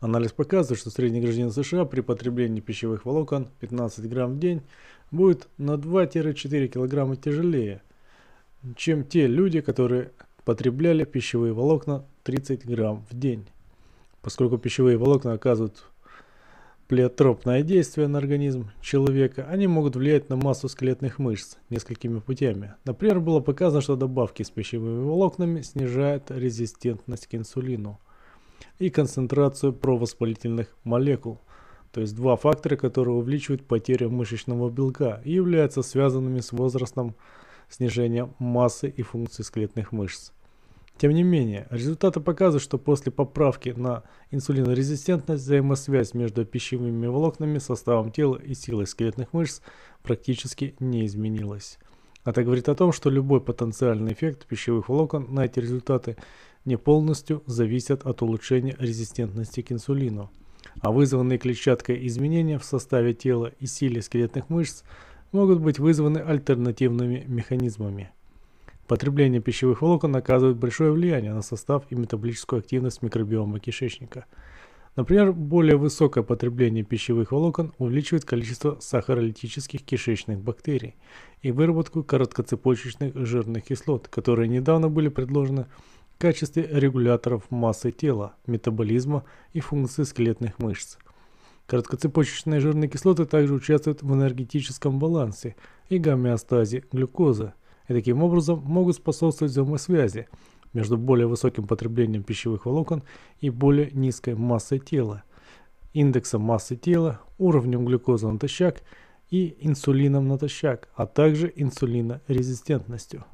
Анализ показывает, что средний гражданин США при потреблении пищевых волокон 15 грамм в день будет на 2-4 килограмма тяжелее, чем те люди, которые потребляли пищевые волокна 30 грамм в день. Поскольку пищевые волокна оказывают плеотропное действие на организм человека, они могут влиять на массу скелетных мышц несколькими путями. Например, было показано, что добавки с пищевыми волокнами снижают резистентность к инсулину – и концентрацию провоспалительных молекул. То есть два фактора, которые увеличивают потерю мышечного белка и являются связанными с возрастом снижения массы и функции скелетных мышц. Тем не менее, результаты показывают, что после поправки на инсулинорезистентность взаимосвязь между пищевыми волокнами, составом тела и силой скелетных мышц практически не изменилась. Это а говорит о том, что любой потенциальный эффект пищевых волокон на эти результаты не полностью зависят от улучшения резистентности к инсулину, а вызванные клетчаткой изменения в составе тела и силе скелетных мышц могут быть вызваны альтернативными механизмами. Потребление пищевых волокон оказывает большое влияние на состав и метаболическую активность микробиома кишечника. Например, более высокое потребление пищевых волокон увеличивает количество сахаролитических кишечных бактерий и выработку короткоцепочечных жирных кислот, которые недавно были предложены качестве регуляторов массы тела, метаболизма и функции скелетных мышц. Короткоцепочечные жирные кислоты также участвуют в энергетическом балансе и гомеостазе глюкозы, и таким образом могут способствовать взаимосвязи между более высоким потреблением пищевых волокон и более низкой массой тела, индексом массы тела, уровнем глюкозы натощак и инсулином натощак, а также инсулинорезистентностью.